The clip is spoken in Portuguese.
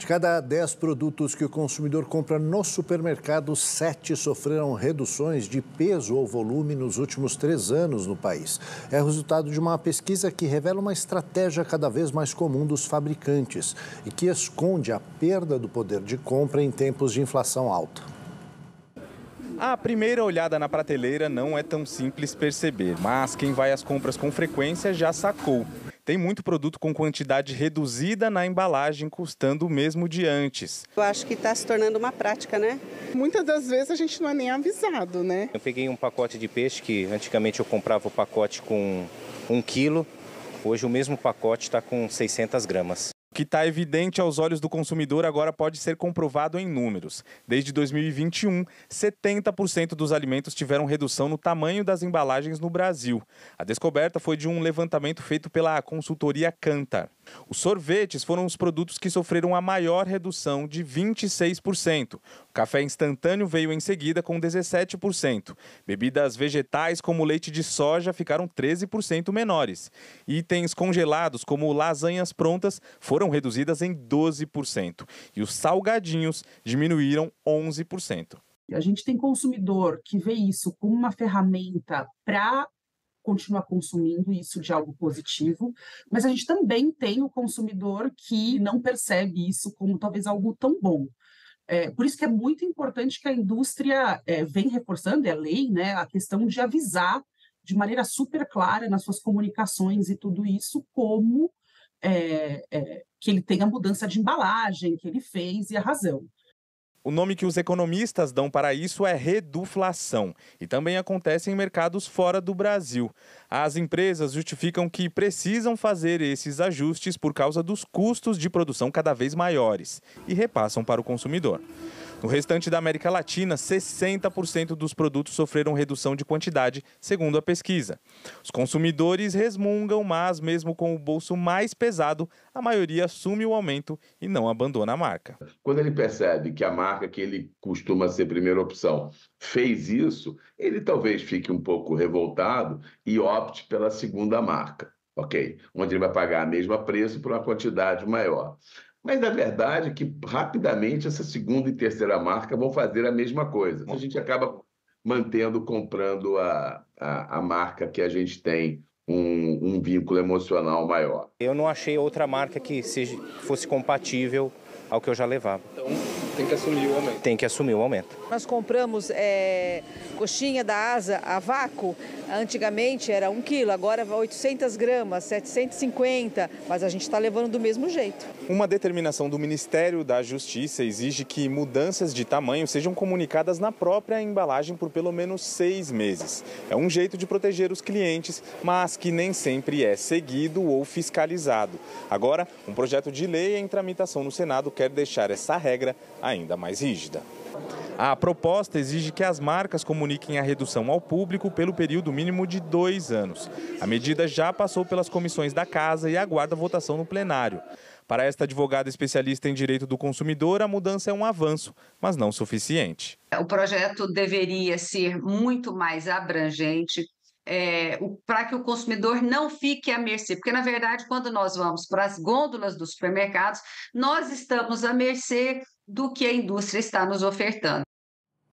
De cada 10 produtos que o consumidor compra no supermercado, 7 sofreram reduções de peso ou volume nos últimos três anos no país. É resultado de uma pesquisa que revela uma estratégia cada vez mais comum dos fabricantes e que esconde a perda do poder de compra em tempos de inflação alta. A primeira olhada na prateleira não é tão simples perceber, mas quem vai às compras com frequência já sacou. Tem muito produto com quantidade reduzida na embalagem, custando o mesmo de antes. Eu acho que está se tornando uma prática, né? Muitas das vezes a gente não é nem avisado, né? Eu peguei um pacote de peixe que antigamente eu comprava o pacote com um quilo. Hoje o mesmo pacote está com 600 gramas que está evidente aos olhos do consumidor agora pode ser comprovado em números. Desde 2021, 70% dos alimentos tiveram redução no tamanho das embalagens no Brasil. A descoberta foi de um levantamento feito pela consultoria Cantar. Os sorvetes foram os produtos que sofreram a maior redução de 26%. O café instantâneo veio em seguida com 17%. Bebidas vegetais como leite de soja ficaram 13% menores. Itens congelados como lasanhas prontas foram reduzidas em 12% e os salgadinhos diminuíram 11%. A gente tem consumidor que vê isso como uma ferramenta para continua consumindo isso de algo positivo, mas a gente também tem o consumidor que não percebe isso como talvez algo tão bom. É, por isso que é muito importante que a indústria é, vem reforçando, é lei, né, a questão de avisar de maneira super clara nas suas comunicações e tudo isso, como é, é que ele tem a mudança de embalagem que ele fez e a razão. O nome que os economistas dão para isso é reduflação e também acontece em mercados fora do Brasil. As empresas justificam que precisam fazer esses ajustes por causa dos custos de produção cada vez maiores e repassam para o consumidor. No restante da América Latina, 60% dos produtos sofreram redução de quantidade, segundo a pesquisa. Os consumidores resmungam, mas mesmo com o bolso mais pesado, a maioria assume o aumento e não abandona a marca. Quando ele percebe que a marca que ele costuma ser primeira opção fez isso, ele talvez fique um pouco revoltado e opte pela segunda marca, ok? Onde ele vai pagar a mesma preço por uma quantidade maior. Mas a verdade é que rapidamente essa segunda e terceira marca vão fazer a mesma coisa. A gente acaba mantendo, comprando a, a, a marca que a gente tem um, um, vínculo emocional maior. Eu não achei outra marca que se fosse compatível ao que eu já levava. Então tem que assumir o aumento. Tem que assumir o aumento. Nós compramos é, coxinha da asa a vácuo Antigamente era 1 quilo, agora 800 gramas, 750, mas a gente está levando do mesmo jeito. Uma determinação do Ministério da Justiça exige que mudanças de tamanho sejam comunicadas na própria embalagem por pelo menos seis meses. É um jeito de proteger os clientes, mas que nem sempre é seguido ou fiscalizado. Agora, um projeto de lei em tramitação no Senado quer deixar essa regra ainda mais rígida. A proposta exige que as marcas comuniquem a redução ao público pelo período mínimo de dois anos. A medida já passou pelas comissões da Casa e aguarda votação no plenário. Para esta advogada especialista em direito do consumidor, a mudança é um avanço, mas não suficiente. O projeto deveria ser muito mais abrangente, é, para que o consumidor não fique à mercê, porque na verdade, quando nós vamos para as gôndolas dos supermercados, nós estamos à mercê do que a indústria está nos ofertando.